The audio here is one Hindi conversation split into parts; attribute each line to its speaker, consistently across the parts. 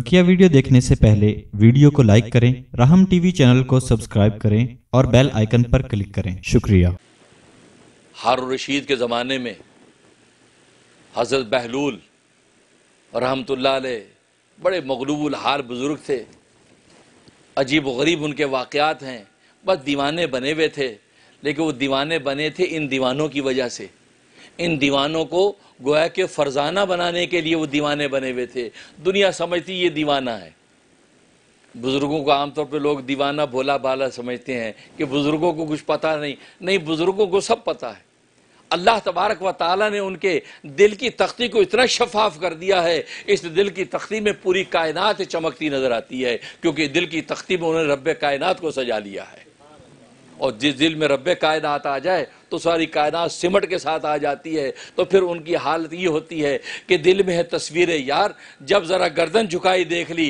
Speaker 1: बकिया वीडियो देखने से पहले वीडियो को लाइक करें राहम टीवी चैनल को सब्सक्राइब करें और बेल आइकन पर क्लिक करें शुक्रिया हारून रशीद के ज़माने में हज़रत बहलूल रहमतुल्लाह बड़े मगलूबुल हार बुज़ुर्ग थे अजीब गरीब उनके वाकयात हैं बस दीवाने बने हुए थे लेकिन वो दीवाने बने थे इन दीवानों की वजह से इन दीवानों को गोया के फरजाना बनाने के लिए वो दीवाने बने हुए थे दुनिया समझती ये दीवाना है बुज़ुर्गों को आमतौर पर लोग दीवाना भोला भाला समझते हैं कि बुज़ुर्गों को कुछ पता नहीं नहीं बुज़ुर्गों को सब पता है अल्लाह तबारक व ताला ने उनके दिल की तख्ती को इतना शफाफ कर दिया है इस दिल की तख्ती में पूरी कायनात चमकती नज़र आती है क्योंकि दिल की तख्ती में उन्होंने रब कायनात को सजा लिया है और जिस दिल में रब कायनात आ जाए तो सारी कायनात सिमट के साथ आ जाती है तो फिर उनकी हालत ये होती है कि दिल में है तस्वीरें यार जब ज़रा गर्दन झुकाई देख ली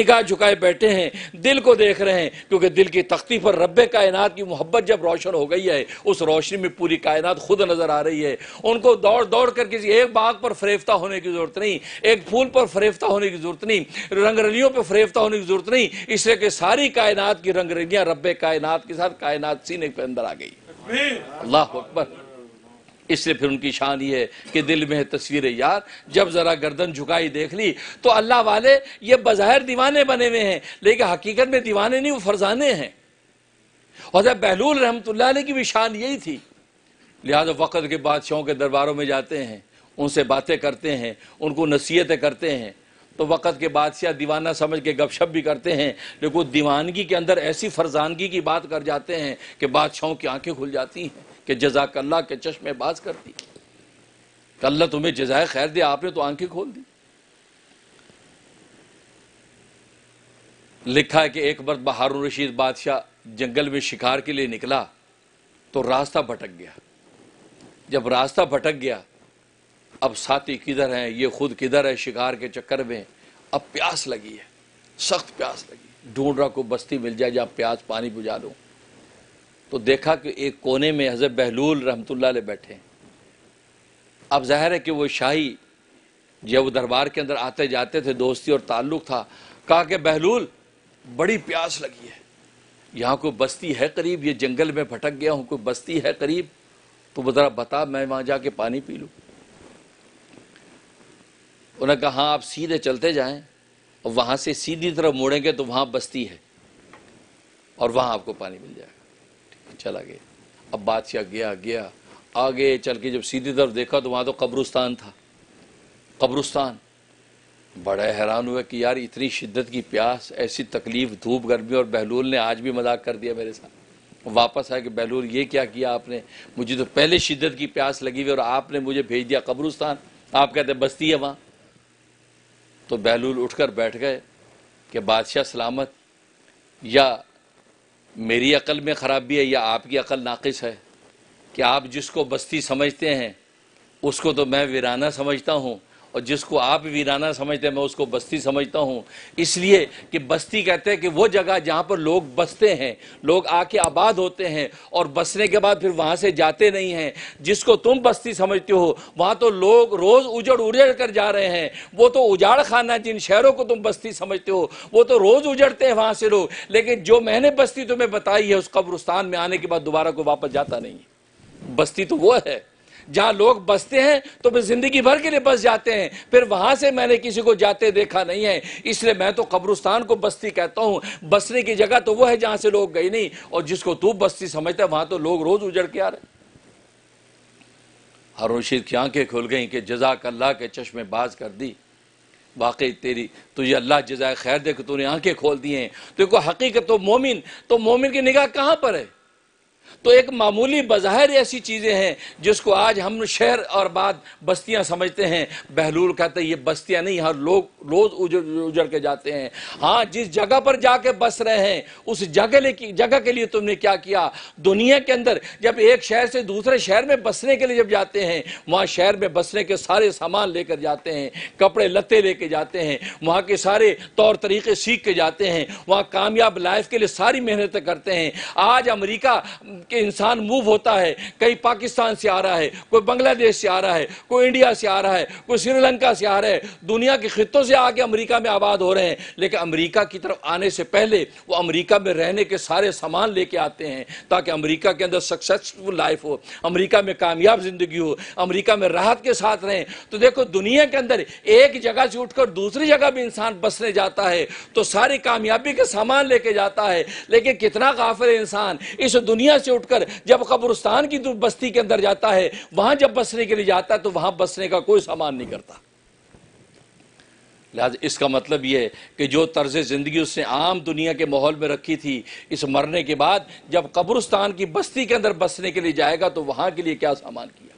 Speaker 1: निगाह झुकाए बैठे हैं दिल को देख रहे हैं क्योंकि दिल की तख्ती पर रब कायनात की मोहब्बत जब रोशन हो गई है उस रोशनी में पूरी कायनात खुद नज़र आ रही है उनको दौड़ दौड़ कर किसी एक बाग पर फरेफ्ता होने की ज़रूरत नहीं एक फूल पर फरेफ्ता होने की ज़रूरत नहीं रंगरलियों पर फरेफ्ता होने की ज़रूरत नहीं इसलिए कि सारी कायनात की रंगरलियां रब कायनात के साथ कायनात सीने के अंदर आ गई अल्लाह अकबर इसलिए फिर उनकी शान ये है कि दिल में है तस्वीर यार जब ज़रा गर्दन झुकाई देख ली तो अल्लाह वाले ये बज़ाहिर दीवाने बने हुए हैं लेकिन हकीकत में दीवाने नहीं वो फरजाने हैं और जब बहलूल रहमत की भी शान यही थी लिहाजा वक़्त के बादशाहों के दरबारों में जाते हैं उनसे बातें करते हैं उनको नसीहतें करते हैं तो वक़्त के बादशाह दीवाना समझ के गपशप भी करते हैं लेकिन दीवानगी के अंदर ऐसी फरजानगी की बात कर जाते हैं कि बादशाहों की आंखें खुल जाती हैं कि जजाकल्ला के चश्मे बाज करती अल्लाह तुम्हें जजाय खैर दिया आपने तो आंखें खोल दी लिखा है कि एक बार बहार रशीद बादशाह जंगल में शिकार के लिए निकला तो रास्ता भटक गया जब रास्ता भटक गया अब साथी किधर हैं ये खुद किधर है शिकार के चक्कर में अब प्यास लगी है सख्त प्यास लगी ढूंढ रहा को बस्ती मिल जाए जहाँ प्यास पानी बुझा दूँ तो देखा कि एक कोने में हज़रत बहलूल रहमतुल्ला ले बैठे अब जाहिर है कि वो शाही जब दरबार के अंदर आते जाते थे दोस्ती और ताल्लुक था कहा कि बहलूल बड़ी प्यास लगी है यहाँ कोई बस्ती है करीब ये जंगल में भटक गया हूँ कोई बस्ती है करीब तो वो ज़रा बता मैं वहाँ जाके पानी पी लूँ उन्होंने कहा हाँ आप सीधे चलते जाएं और वहाँ से सीधी तरफ मोड़ेंगे तो वहाँ बस्ती है और वहाँ आपको पानी मिल जाएगा चला गया अब बादशाह गया गया आगे चल के जब सीधी तरफ देखा तो वहाँ तो कब्रुस्तान था कब्रुस्तान बड़े हैरान हुए कि यार इतनी शिद्दत की प्यास ऐसी तकलीफ़ धूप गर्मी और बहलूल ने आज भी मजाक कर दिया मेरे साथ वापस आया कि बहलूल ये क्या किया आपने मुझे तो पहले शिद्दत की प्यास लगी हुई और आपने मुझे भेज दिया कब्रुस्तान आप कहते बस्ती है वहाँ तो बहलूल कर बैठ गए कि बादशाह सलामत या मेरी अकल में ख़राबी है या आपकी अकल नाक़स है कि आप जिसको बस्ती समझते हैं उसको तो मैं वीराना समझता हूँ और जिसको आप वीराना समझते हैं मैं उसको बस्ती समझता हूँ इसलिए कि बस्ती कहते हैं कि वो जगह जहाँ पर लोग बसते हैं लोग आके आबाद होते हैं और बसने के बाद फिर वहाँ से जाते नहीं हैं जिसको तुम बस्ती समझते हो वहाँ तो लोग रोज़ उजड़ उजड़ कर जा रहे हैं वो तो उजाड़ खाना जिन शहरों को तुम बस्ती समझते हो वो तो रोज़ उजड़ते हैं वहाँ से लोग लेकिन जो मैंने बस्ती तुम्हें बताई है उस कब्रस्तान में आने के बाद दोबारा को वापस जाता नहीं बस्ती तो वो है जहां लोग बसते हैं तो फिर ज़िंदगी भर के लिए बस जाते हैं फिर वहां से मैंने किसी को जाते देखा नहीं है इसलिए मैं तो कब्रुस्तान को बस्ती कहता हूं बसने की जगह तो वो है जहां से लोग गए नहीं और जिसको तू बस्ती समझता है वहां तो लोग रोज़ उजड़ के आ रहे हर रशीद की आंखें खुल गई कि जजाक अल्लाह के चश्मे बाज कर दी वाकई तेरी तुझे तो अल्लाह जजाय खैर देखो तूने आंखें खोल दी हैं तो हकीकत तो मोमिन तो मोमिन की निगाह कहां पर है तो एक मामूली बज़ाहिर ऐसी चीज़ें हैं जिसको आज हम शहर और बाद बस्तियां समझते हैं बहलूल कहते हैं ये बस्तियां नहीं हर लोग रोज़ उजड़ उजड़ के जाते हैं हाँ जिस जगह पर जाके बस रहे हैं उस जगह जगह के लिए तुमने क्या किया दुनिया के अंदर जब एक शहर से दूसरे शहर में बसने के लिए जब जाते हैं वहाँ शहर में बसने के सारे सामान लेकर जाते हैं कपड़े लते लेके जाते हैं वहाँ के सारे तौर तरीके सीख के जाते हैं वहाँ कामयाब लाइफ के लिए सारी मेहनत करते हैं आज अमरीका के इंसान मूव होता है कहीं पाकिस्तान से आ रहा है कोई बांग्लादेश से आ रहा है कोई इंडिया से आ रहा है कोई श्रीलंका से आ रहा है दुनिया के खितों से आके अमेरिका में आबाद हो रहे हैं लेकिन अमेरिका की तरफ आने से पहले वो अमेरिका में रहने के सारे सामान लेके आते हैं ताकि अमरीका के अंदर सक्सेसफुल लाइफ हो अमरीका में कामयाब जिंदगी हो अमरीका में राहत के साथ रहें तो देखो दुनिया के अंदर एक जगह से उठकर दूसरी जगह भी इंसान बसने जाता है तो सारी कामयाबी के सामान लेके जाता है लेकिन कितना काफिल इंसान इस दुनिया से उठकर जब कब्रस्तान की बस्ती के अंदर जाता है वहां जब बसने के लिए जाता है तो वहां बसने का कोई सामान नहीं करता लिहाजा इसका मतलब यह कि जो तर्ज ज़िंदगी उसने आम दुनिया के माहौल में रखी थी इस मरने के बाद जब कब्रस्तान की बस्ती के अंदर बसने के लिए जाएगा तो वहां के लिए क्या सामान किया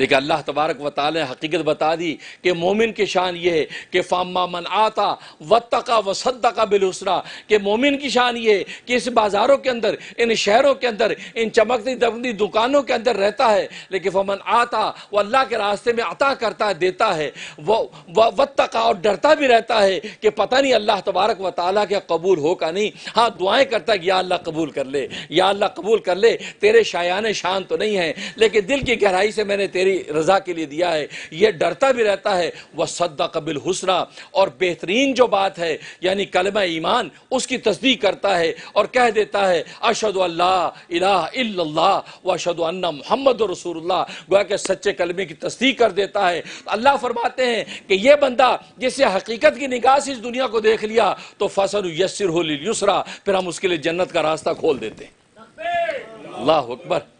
Speaker 1: लेकिन अल्लाह तबारक व ताल ने हकीकत बता दी कि मोमिन की शान ये है कि फामा मन आता व तका व सदका बिलहसरा कि मोमिन की शान ये है कि इस बाज़ारों के अंदर इन शहरों के अंदर इन चमकती दमकती दुकानों के अंदर रहता है लेकिन फमन आता वो अल्लाह के रास्ते में अता करता है देता है वह व तका और डरता भी रहता है कि पता नहीं अल्लाह तबारक व ताली के कबूल हो का नहीं हाँ दुआएँ करता है या अल्लाह कबूल कर ले या अल्लाह कबूल कर ले तेरे शायान शान तो नहीं है लेकिन दिल की गहराई से मैंने तेरे मेरी रजा के लिए दिया है यह डरता भी रहता है वह सद्दा कबिल हुसना और बेहतरीन जो बात है यानी कलम ईमान उसकी तस्दीक करता है और कह देता है अशद अल्लाह इलाह व अशद अन्ना मोहम्मद रसूल गोया के सच्चे कलमे की तस्दीक कर देता है तो अल्लाह फरमाते हैं कि यह बंदा जिसे हकीकत की निगाह से इस दुनिया को देख लिया तो फसल यसर हो फिर हम उसके लिए जन्नत का रास्ता खोल देते हैं अल्लाह अकबर